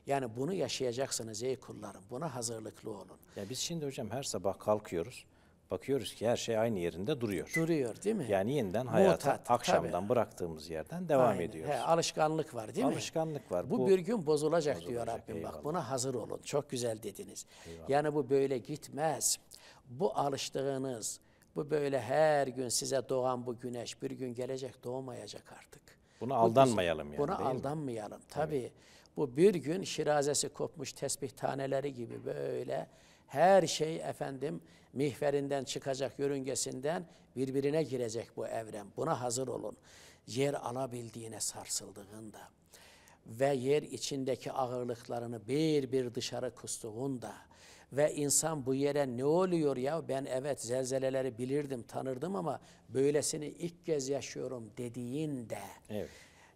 Yani bunu yaşayacaksınız ey kullarım. Buna hazırlıklı olun. Ya biz şimdi hocam her sabah kalkıyoruz bakıyoruz ki her şey aynı yerinde duruyor. Duruyor değil mi? Yani yeniden hayata Mutat, akşamdan tabii. bıraktığımız yerden devam Aynen. ediyoruz. He, alışkanlık var değil alışkanlık mi? Alışkanlık var. Bu, bu bir gün bozulacak, bozulacak diyor Rabbim. Eyvallah. Bak buna hazır olun. Çok güzel dediniz. Eyvallah. Yani bu böyle gitmez. Bu alıştığınız, bu böyle her gün size doğan bu güneş bir gün gelecek doğmayacak artık. Buna aldanmayalım yani. Buna aldanmayalım. Mi? Tabii. Bu bir gün şirazesi kopmuş tesbih taneleri gibi böyle her şey efendim mihverinden çıkacak, yörüngesinden birbirine girecek bu evren. Buna hazır olun. Yer alabildiğine sarsıldığında ve yer içindeki ağırlıklarını bir bir dışarı kustuğunda ve insan bu yere ne oluyor ya ben evet zelzeleleri bilirdim tanırdım ama böylesini ilk kez yaşıyorum dediğinde evet.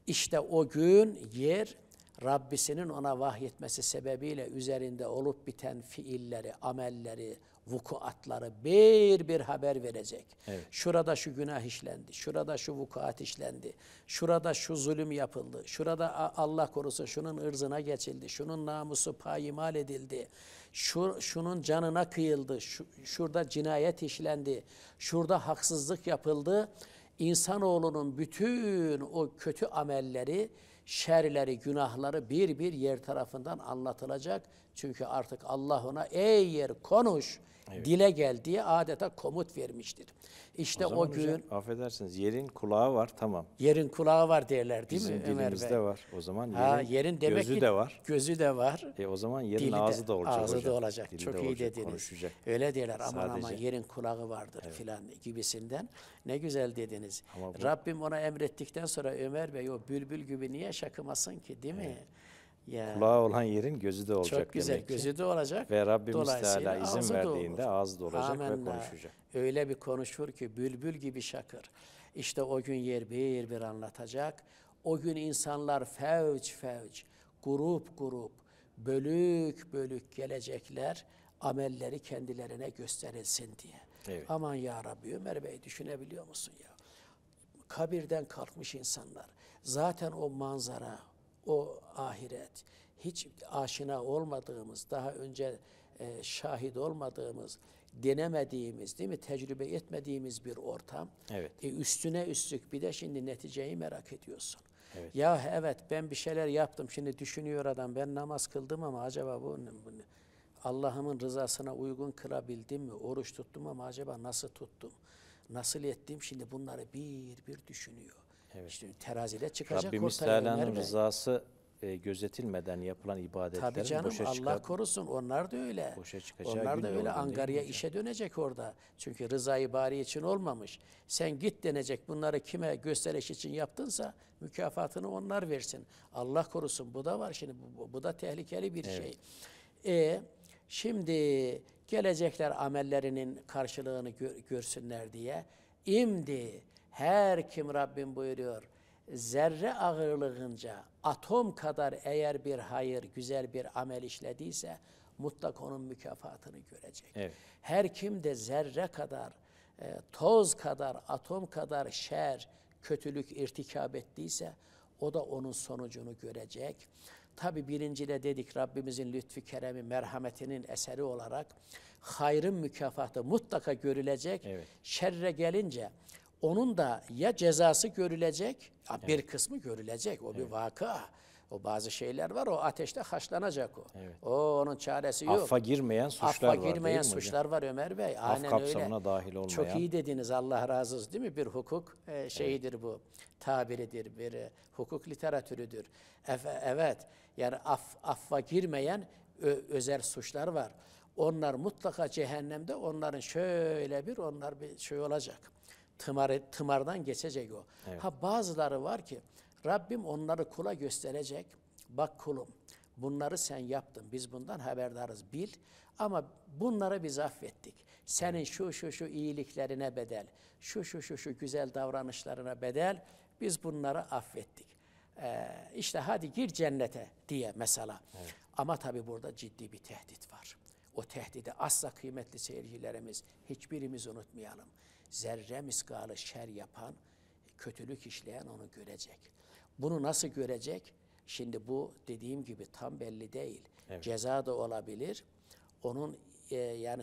işte o gün yer Rabbisinin ona vahyetmesi sebebiyle üzerinde olup biten fiilleri, amelleri, vukuatları bir bir haber verecek. Evet. Şurada şu günah işlendi, şurada şu vukuat işlendi, şurada şu zulüm yapıldı, şurada Allah korusun şunun ırzına geçildi, şunun namusu payimal edildi, şu, şunun canına kıyıldı, şu, şurada cinayet işlendi, şurada haksızlık yapıldı. İnsanoğlunun bütün o kötü amelleri, şerleri, günahları bir bir yer tarafından anlatılacak. Çünkü artık Allah ona ey yer konuş evet. dile geldiği adeta komut vermiştir. İşte o, o gün hocam, affedersiniz yerin kulağı var tamam. Yerin kulağı var derler değil Bizim mi Ömer Bey? var. O zaman yerin, ha, yerin demek gözü ki, de var. Gözü de var. E o zaman yerin dili ağzı da olacak. Ağzı da olacak. Dili Çok de iyi olacak, dediniz. Konuşacak. Öyle derler Sadece. aman aman yerin kulağı vardır evet. filan gibisinden. Ne güzel dediniz. bu... Rabbim ona emrettikten sonra Ömer Bey o bülbül gibi niye şakımasın ki değil mi? Ya. Kulağı olan yerin gözü de olacak Çok güzel, demek ki. gözü de olacak. Ve Rabbimiz Teala izin verdiğinde ağız da olacak Amenna. ve konuşacak. Öyle bir konuşur ki bülbül gibi şakır. İşte o gün yer bir bir anlatacak. O gün insanlar fevç fevç, grup grup, bölük bölük gelecekler amelleri kendilerine gösterilsin diye. Evet. Aman ya Rabbi Ömer Bey düşünebiliyor musun ya? Kabirden kalkmış insanlar. Zaten o manzara, o ahiret. Hiç aşina olmadığımız, daha önce e, şahit olmadığımız, denemediğimiz, değil mi? Tecrübe etmediğimiz bir ortam. Evet. E, üstüne üstlük bir de şimdi neticeyi merak ediyorsun. Evet. Ya evet ben bir şeyler yaptım. Şimdi düşünüyor adam ben namaz kıldım ama acaba bu, bu Allah'ımın rızasına uygun kırabildim mi? Oruç tuttum ama acaba nasıl tuttum? Nasıl ettim? Şimdi bunları bir bir düşünüyor. Evet. İşte teraziyle çıkacak Rabbimiz Teala'nın rızası e, gözetilmeden yapılan ibadetlerin Tabii canım, Allah korusun onlar da öyle. Boşa çıkacağı onlar da öyle angarya işe dönecek orada. Çünkü rızayı bari için olmamış. Sen git denecek bunları kime gösteriş için yaptınsa mükafatını onlar versin. Allah korusun bu da var şimdi bu, bu da tehlikeli bir evet. şey. E, şimdi gelecekler amellerinin karşılığını gör, görsünler diye imdi her kim Rabbim buyuruyor, zerre ağırlığınca atom kadar eğer bir hayır, güzel bir amel işlediyse mutlak onun mükafatını görecek. Evet. Her kim de zerre kadar, e, toz kadar, atom kadar şer, kötülük irtikab ettiyse o da onun sonucunu görecek. Tabi birincide dedik Rabbimizin lütfi keremi merhametinin eseri olarak hayrın mükafatı mutlaka görülecek. Evet. Şerre gelince onun da ya cezası görülecek, evet. bir kısmı görülecek. O evet. bir vaka. O bazı şeyler var. O ateşte haşlanacak o. Evet. O onun çaresi yok. Affa girmeyen suçlar Affa var. Affa girmeyen suçlar var Ömer Bey. Af kapsamına öyle. dahil olmayan. Çok iyi dediniz. Allah razı olsun değil mi? Bir hukuk e, şeyidir evet. bu. Tabiridir. Bir e, hukuk literatürüdür. Efe, evet. Yani af, affa girmeyen ö, özel suçlar var. Onlar mutlaka cehennemde onların şöyle bir onlar bir şey olacak tımar, tımardan geçecek o. Evet. Ha bazıları var ki Rabbim onları kula gösterecek. Bak kulum bunları sen yaptın. Biz bundan haberdarız bil. Ama bunlara biz affettik. Senin şu şu şu iyiliklerine bedel, şu şu şu şu güzel davranışlarına bedel biz bunları affettik. Ee, işte hadi gir cennete diye mesela. Evet. Ama tabii burada ciddi bir tehdit var. O tehdidi asla kıymetli seyircilerimiz hiçbirimiz unutmayalım zerre miskalı şer yapan, kötülük işleyen onu görecek. Bunu nasıl görecek? Şimdi bu dediğim gibi tam belli değil. Evet. Ceza da olabilir. Onun e, yani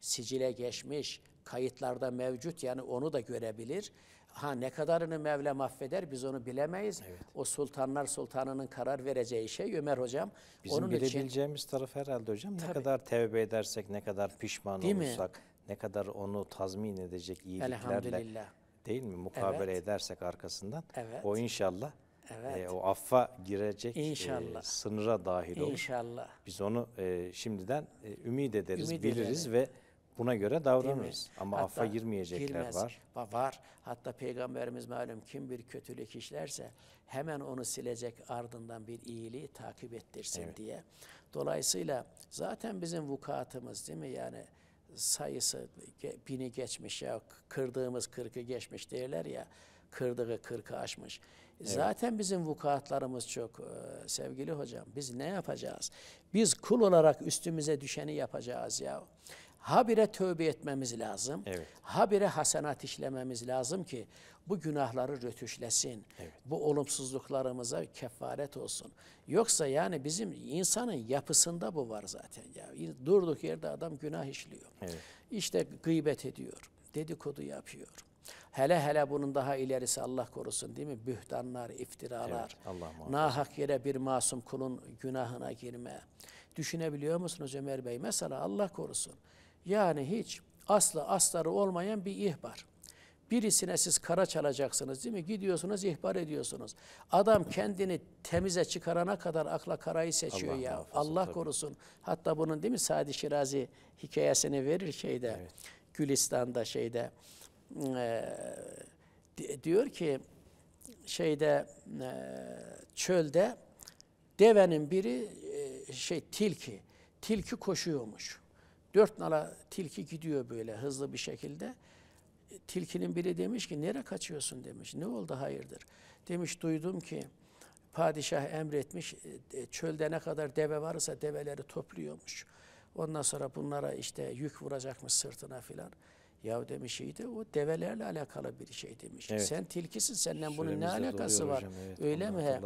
sicile geçmiş, kayıtlarda mevcut yani onu da görebilir. Ha ne kadarını Mevlam affeder biz onu bilemeyiz. Evet. O sultanlar sultanının karar vereceği şey Ömer hocam. Bizim onun bilebileceğimiz için, taraf herhalde hocam tabii, ne kadar tevbe edersek ne kadar pişman Değil olursak. Mi? ne kadar onu tazmin edecek iyiliklerle değil mi mukabele evet. edersek arkasından evet. o inşallah evet. e, o affa girecek e, inşallah. E, sınıra dahil olur. İnşallah. Biz onu e, şimdiden e, ümit ederiz, ümit biliriz edelim. ve buna göre davranırız. Ama Hatta affa girmeyecekler girmez. var. Var. Hatta Peygamberimiz malum kim bir kötülük işlerse hemen onu silecek ardından bir iyiliği takip ettirsin evet. diye. Dolayısıyla zaten bizim vukuatımız değil mi yani sayısı bini geçmiş ya kırdığımız kırkı geçmiş derler ya kırdığı kırkı aşmış. Evet. Zaten bizim vukuatlarımız çok e, sevgili hocam. Biz ne yapacağız? Biz kul olarak üstümüze düşeni yapacağız ya habire tövbe etmemiz lazım. Evet. Habire hasenat işlememiz lazım ki bu günahları rötuşlesin. Evet. Bu olumsuzluklarımıza kefaret olsun. Yoksa yani bizim insanın yapısında bu var zaten. ya. Durduk yerde adam günah işliyor. Evet. İşte gıybet ediyor. Dedikodu yapıyor. Hele hele bunun daha ilerisi Allah korusun değil mi? Bühtanlar, iftiralar, evet, nahak yere bir masum kulun günahına girme. Düşünebiliyor musunuz Ömer Bey? Mesela Allah korusun. Yani hiç aslı astarı olmayan bir ihbar. Birisine siz kara çalacaksınız değil mi? Gidiyorsunuz ihbar ediyorsunuz. Adam kendini temize çıkarana kadar akla karayı seçiyor Allah ya. Muhafaza, Allah tabii. korusun. Hatta bunun değil mi Sadi Şirazi hikayesini verir şeyde. Evet. Gülistan'da şeyde. E, diyor ki şeyde e, çölde devenin biri e, şey tilki. Tilki koşuyormuş. Dört nala tilki gidiyor böyle hızlı bir şekilde. Tilkinin biri demiş ki nereye kaçıyorsun demiş. Ne oldu hayırdır? Demiş duydum ki padişah emretmiş e, e, çölde ne kadar deve varsa develeri topluyormuş. Ondan sonra bunlara işte yük vuracakmış sırtına filan. Ya demiş iyi de o develerle alakalı bir şey demiş. Evet. Sen tilkisin senden bunun ne alakası var? Hocam, evet, Öyle mi?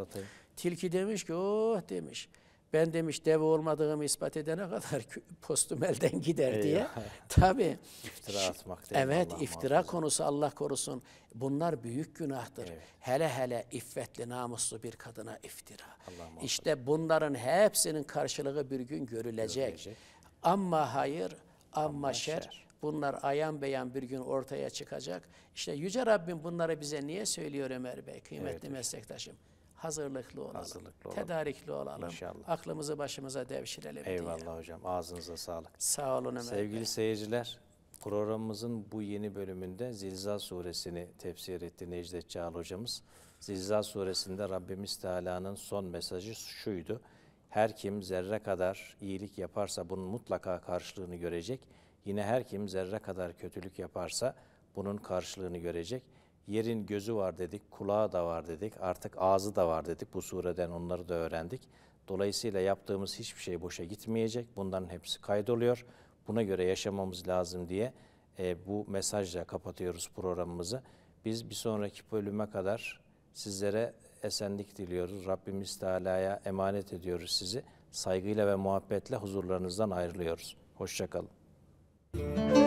Tilki demiş ki oh demiş ben demiş dev olmadığımı ispat edene kadar postum elden gider diye. Tabi. İftira atmak değil Evet Allah iftira muhafaza. konusu Allah korusun. Bunlar büyük günahtır. Evet. Hele hele iffetli namuslu bir kadına iftira. Allah işte bunların hepsinin karşılığı bir gün görülecek. görülecek. Ama hayır ama, ama şer. şer. Bunlar ayan beyan bir gün ortaya çıkacak. İşte Yüce Rabbim bunları bize niye söylüyor Ömer Bey kıymetli evet, meslektaşım? hazırlıklı olalım. Hazırlıklı olalım. Tedarikli olalım. İnşallah. Aklımızı başımıza devşirelim Eyvallah diye. hocam. Ağzınıza sağlık. Sağ olun Ömer Sevgili Bey. seyirciler, programımızın bu yeni bölümünde Zilzal suresini tefsir etti Necdet Çağıl hocamız. Zilzal suresinde Rabbimiz Teala'nın son mesajı şuydu. Her kim zerre kadar iyilik yaparsa bunun mutlaka karşılığını görecek. Yine her kim zerre kadar kötülük yaparsa bunun karşılığını görecek.'' yerin gözü var dedik, kulağı da var dedik, artık ağzı da var dedik. Bu sureden onları da öğrendik. Dolayısıyla yaptığımız hiçbir şey boşa gitmeyecek. Bunların hepsi kaydoluyor. Buna göre yaşamamız lazım diye e, bu mesajla kapatıyoruz programımızı. Biz bir sonraki bölüme kadar sizlere esenlik diliyoruz. Rabbimiz Teala'ya emanet ediyoruz sizi. Saygıyla ve muhabbetle huzurlarınızdan ayrılıyoruz. Hoşçakalın. Müzik